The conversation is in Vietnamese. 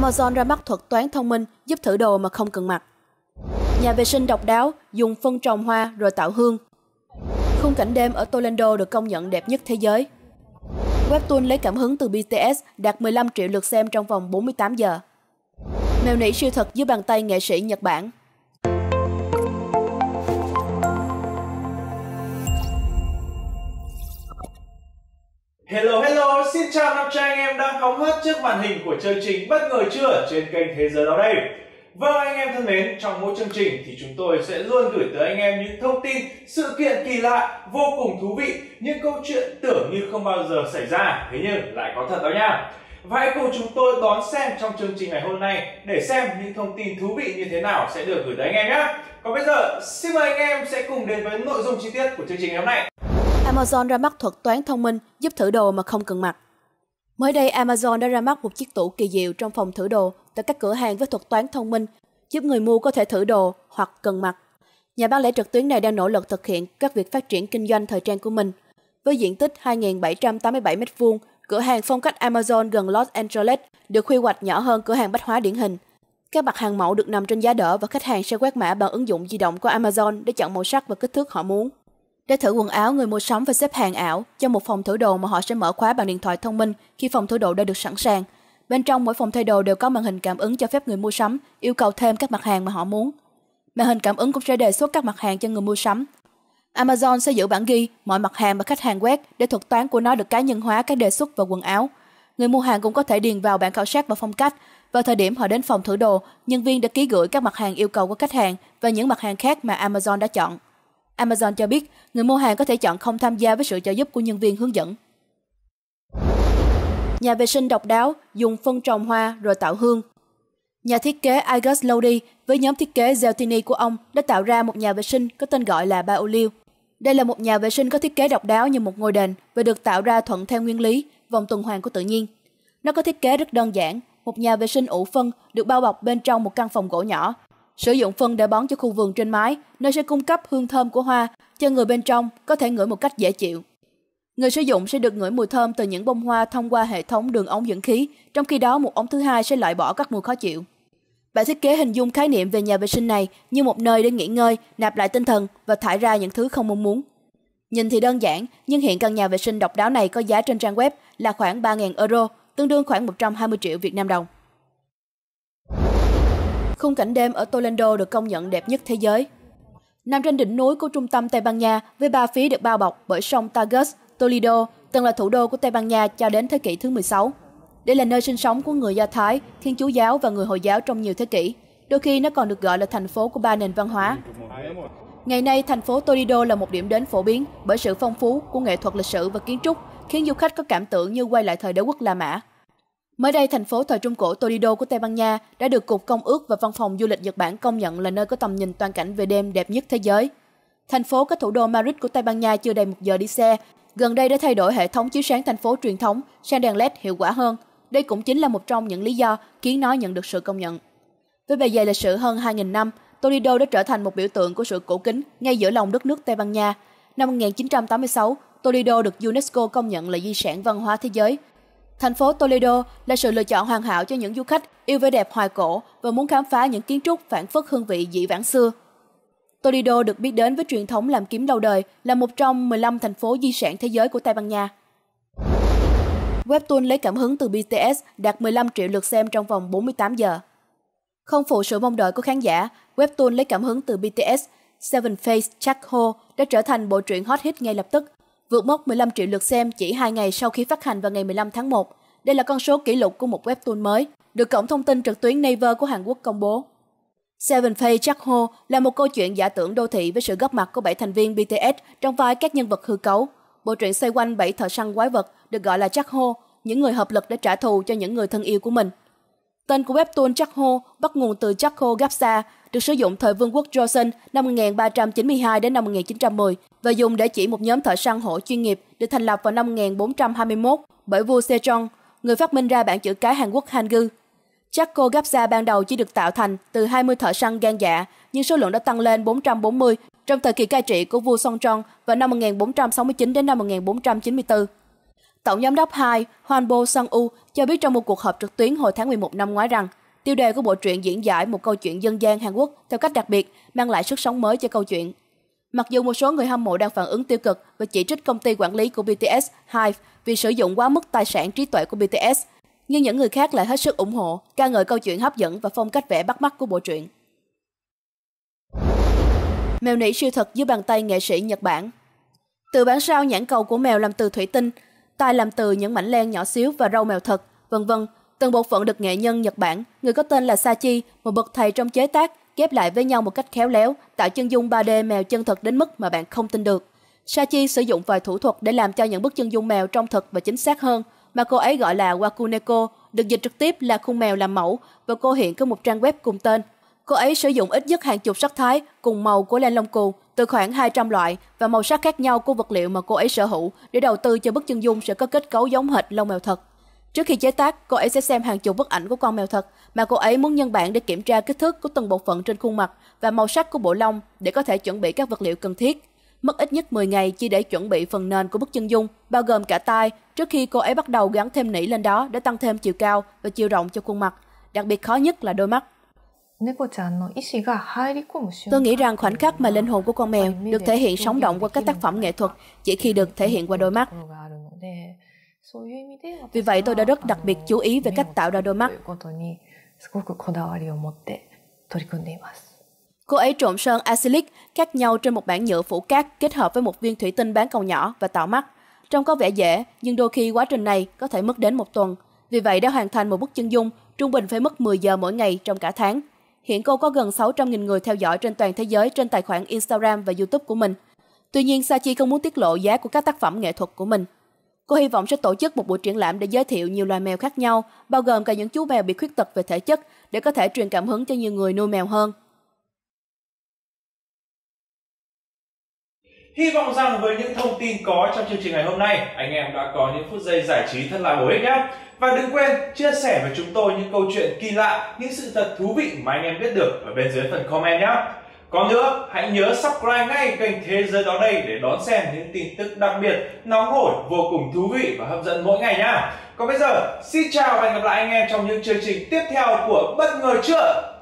Amazon ra mắt thuật toán thông minh giúp thử đồ mà không cần mặt. Nhà vệ sinh độc đáo dùng phân trồng hoa rồi tạo hương. Khung cảnh đêm ở Toledo được công nhận đẹp nhất thế giới. Webtoon lấy cảm hứng từ BTS đạt 15 triệu lượt xem trong vòng 48 giờ. Mèo nỉ siêu thật dưới bàn tay nghệ sĩ Nhật Bản. Hello hello, xin chào năm trai anh em đang hóng hớt trước màn hình của chương trình Bất ngờ chưa trên kênh Thế giới đó đây. Vâng anh em thân mến, trong mỗi chương trình thì chúng tôi sẽ luôn gửi tới anh em những thông tin, sự kiện kỳ lạ, vô cùng thú vị, những câu chuyện tưởng như không bao giờ xảy ra, thế nhưng lại có thật đó nha. Và hãy cùng chúng tôi đón xem trong chương trình ngày hôm nay để xem những thông tin thú vị như thế nào sẽ được gửi tới anh em nhé. Còn bây giờ, xin mời anh em sẽ cùng đến với nội dung chi tiết của chương trình ngày hôm nay. Amazon ra mắt thuật toán thông minh giúp thử đồ mà không cần mặt. Mới đây, Amazon đã ra mắt một chiếc tủ kỳ diệu trong phòng thử đồ tại các cửa hàng với thuật toán thông minh giúp người mua có thể thử đồ hoặc cần mặt. Nhà bán lẻ trực tuyến này đang nỗ lực thực hiện các việc phát triển kinh doanh thời trang của mình. Với diện tích 2.787 m2, cửa hàng phong cách Amazon gần Los Angeles được quy hoạch nhỏ hơn cửa hàng bách hóa điển hình. Các mặt hàng mẫu được nằm trên giá đỡ và khách hàng sẽ quét mã bằng ứng dụng di động của Amazon để chọn màu sắc và kích thước họ muốn để thử quần áo người mua sắm phải xếp hàng ảo cho một phòng thử đồ mà họ sẽ mở khóa bằng điện thoại thông minh khi phòng thử đồ đã được sẵn sàng. Bên trong mỗi phòng thay đồ đều có màn hình cảm ứng cho phép người mua sắm yêu cầu thêm các mặt hàng mà họ muốn. Màn hình cảm ứng cũng sẽ đề xuất các mặt hàng cho người mua sắm. Amazon sẽ giữ bản ghi mọi mặt hàng mà khách hàng quét để thuật toán của nó được cá nhân hóa các đề xuất và quần áo. Người mua hàng cũng có thể điền vào bảng khảo sát và phong cách. Vào thời điểm họ đến phòng thử đồ, nhân viên đã ký gửi các mặt hàng yêu cầu của khách hàng và những mặt hàng khác mà Amazon đã chọn. Amazon cho biết người mua hàng có thể chọn không tham gia với sự trợ giúp của nhân viên hướng dẫn. Nhà vệ sinh độc đáo dùng phân trồng hoa rồi tạo hương. Nhà thiết kế Agus Lodi với nhóm thiết kế Zeltini của ông đã tạo ra một nhà vệ sinh có tên gọi là Baoliu. Đây là một nhà vệ sinh có thiết kế độc đáo như một ngôi đền và được tạo ra thuận theo nguyên lý vòng tuần hoàn của tự nhiên. Nó có thiết kế rất đơn giản, một nhà vệ sinh ủ phân được bao bọc bên trong một căn phòng gỗ nhỏ Sử dụng phân để bón cho khu vườn trên mái, nơi sẽ cung cấp hương thơm của hoa cho người bên trong có thể ngửi một cách dễ chịu. Người sử dụng sẽ được ngửi mùi thơm từ những bông hoa thông qua hệ thống đường ống dẫn khí, trong khi đó một ống thứ hai sẽ loại bỏ các mùi khó chịu. Bạn thiết kế hình dung khái niệm về nhà vệ sinh này như một nơi để nghỉ ngơi, nạp lại tinh thần và thải ra những thứ không mong muốn. Nhìn thì đơn giản, nhưng hiện căn nhà vệ sinh độc đáo này có giá trên trang web là khoảng 3.000 euro, tương đương khoảng 120 triệu Việt Nam đồng. Khung cảnh đêm ở Toledo được công nhận đẹp nhất thế giới. Nằm trên đỉnh núi của trung tâm Tây Ban Nha với ba phía được bao bọc bởi sông Tagus, Toledo từng là thủ đô của Tây Ban Nha cho đến thế kỷ thứ 16. Đây là nơi sinh sống của người Do Thái, Thiên Chúa giáo và người Hồi giáo trong nhiều thế kỷ. Đôi khi nó còn được gọi là thành phố của ba nền văn hóa. Ngày nay, thành phố Toledo là một điểm đến phổ biến bởi sự phong phú của nghệ thuật lịch sử và kiến trúc, khiến du khách có cảm tưởng như quay lại thời đế quốc La Mã. Mới đây, thành phố thời Trung Cổ Toledo của Tây Ban Nha đã được Cục Công ước và Văn phòng Du lịch Nhật Bản công nhận là nơi có tầm nhìn toàn cảnh về đêm đẹp nhất thế giới. Thành phố có thủ đô Madrid của Tây Ban Nha chưa đầy một giờ đi xe, gần đây đã thay đổi hệ thống chiếu sáng thành phố truyền thống sang đèn LED hiệu quả hơn. Đây cũng chính là một trong những lý do khiến nó nhận được sự công nhận. Với bề dày lịch sử hơn 2.000 năm, Toledo đã trở thành một biểu tượng của sự cổ kính ngay giữa lòng đất nước Tây Ban Nha. Năm 1986, Toledo được UNESCO công nhận là di sản văn hóa thế giới Thành phố Toledo là sự lựa chọn hoàn hảo cho những du khách yêu vẻ đẹp hoài cổ và muốn khám phá những kiến trúc phản phất hương vị dị vãng xưa. Toledo được biết đến với truyền thống làm kiếm lâu đời là một trong 15 thành phố di sản thế giới của Tây Ban Nha. Webtoon lấy cảm hứng từ BTS đạt 15 triệu lượt xem trong vòng 48 giờ. Không phụ sự mong đợi của khán giả, webtoon lấy cảm hứng từ BTS, Seven Face Jack Ho đã trở thành bộ truyện hot hit ngay lập tức vượt mốc 15 triệu lượt xem chỉ 2 ngày sau khi phát hành vào ngày 15 tháng 1. Đây là con số kỷ lục của một webtoon mới, được cổng thông tin trực tuyến Naver của Hàn Quốc công bố. Seven Pay Jack Ho là một câu chuyện giả tưởng đô thị với sự góp mặt của 7 thành viên BTS trong vai các nhân vật hư cấu. Bộ truyện xoay quanh 7 thợ săn quái vật được gọi là Jack Ho, những người hợp lực để trả thù cho những người thân yêu của mình. Tên của webtoon Jack Ho bắt nguồn từ Jack Ho Gapsa, được sử dụng thời vương quốc Joseon năm 1392 đến năm 1910 và dùng để chỉ một nhóm thợ săn hổ chuyên nghiệp được thành lập vào năm 1421 bởi vua Sejong, người phát minh ra bảng chữ cái Hàn Quốc Hangul. Chaco Gapsa ban đầu chỉ được tạo thành từ 20 thợ săn gan dạ, nhưng số lượng đã tăng lên 440 trong thời kỳ cai trị của vua Song Trong vào năm 1469 đến năm 1494. Tổng giám đốc 2 Hoan Bo Sang U cho biết trong một cuộc họp trực tuyến hồi tháng 11 năm ngoái rằng Tiêu đề của bộ truyện diễn giải một câu chuyện dân gian Hàn Quốc theo cách đặc biệt, mang lại sức sống mới cho câu chuyện. Mặc dù một số người hâm mộ đang phản ứng tiêu cực và chỉ trích công ty quản lý của BTS Hive vì sử dụng quá mức tài sản trí tuệ của BTS, nhưng những người khác lại hết sức ủng hộ, ca ngợi câu chuyện hấp dẫn và phong cách vẽ bắt mắt của bộ truyện. Mèo nỉ siêu thật dưới bàn tay nghệ sĩ Nhật Bản Từ bản sao nhãn cầu của mèo làm từ thủy tinh, tai làm từ những mảnh len nhỏ xíu và râu mèo thật, vân vân từng bộ phận được nghệ nhân Nhật Bản, người có tên là Sachi, một bậc thầy trong chế tác, ghép lại với nhau một cách khéo léo, tạo chân dung 3D mèo chân thật đến mức mà bạn không tin được. Sachi sử dụng vài thủ thuật để làm cho những bức chân dung mèo trông thật và chính xác hơn, mà cô ấy gọi là Wakuneko, được dịch trực tiếp là khung mèo làm mẫu, và cô hiện có một trang web cùng tên. Cô ấy sử dụng ít nhất hàng chục sắc thái cùng màu của len lông cừu, từ khoảng 200 loại và màu sắc khác nhau của vật liệu mà cô ấy sở hữu để đầu tư cho bức chân dung sẽ có kết cấu giống hệt lông mèo thật. Trước khi chế tác, cô ấy sẽ xem hàng chục bức ảnh của con mèo thật mà cô ấy muốn nhân bản để kiểm tra kích thước của từng bộ phận trên khuôn mặt và màu sắc của bộ lông để có thể chuẩn bị các vật liệu cần thiết. Mất ít nhất 10 ngày chỉ để chuẩn bị phần nền của bức chân dung, bao gồm cả tai, trước khi cô ấy bắt đầu gắn thêm nỉ lên đó để tăng thêm chiều cao và chiều rộng cho khuôn mặt. Đặc biệt khó nhất là đôi mắt. Tôi nghĩ rằng khoảnh khắc mà linh hồn của con mèo được thể hiện sống động qua các tác phẩm nghệ thuật chỉ khi được thể hiện qua đôi mắt. Vì vậy tôi đã rất đặc biệt chú ý về cách tạo ra đôi mắt. Cô ấy trộn sơn acrylic khác nhau trên một bản nhựa phủ cát kết hợp với một viên thủy tinh bán cầu nhỏ và tạo mắt. Trông có vẻ dễ, nhưng đôi khi quá trình này có thể mất đến một tuần. Vì vậy để hoàn thành một bức chân dung, trung bình phải mất 10 giờ mỗi ngày trong cả tháng. Hiện cô có gần 600.000 người theo dõi trên toàn thế giới trên tài khoản Instagram và YouTube của mình. Tuy nhiên, Sachi không muốn tiết lộ giá của các tác phẩm nghệ thuật của mình. Cô hy vọng sẽ tổ chức một buổi triển lãm để giới thiệu nhiều loài mèo khác nhau, bao gồm cả những chú mèo bị khuyết tật về thể chất để có thể truyền cảm hứng cho nhiều người nuôi mèo hơn. Hy vọng rằng với những thông tin có trong chương trình ngày hôm nay, anh em đã có những phút giây giải trí thật là bổ ích nhé. Và đừng quên chia sẻ với chúng tôi những câu chuyện kỳ lạ, những sự thật thú vị mà anh em biết được ở bên dưới phần comment nhé. Còn nữa, hãy nhớ subscribe ngay kênh Thế Giới Đó Đây để đón xem những tin tức đặc biệt, nóng hổi, vô cùng thú vị và hấp dẫn mỗi ngày nhá. Còn bây giờ, xin chào và hẹn gặp lại anh em trong những chương trình tiếp theo của Bất Ngờ Chưa?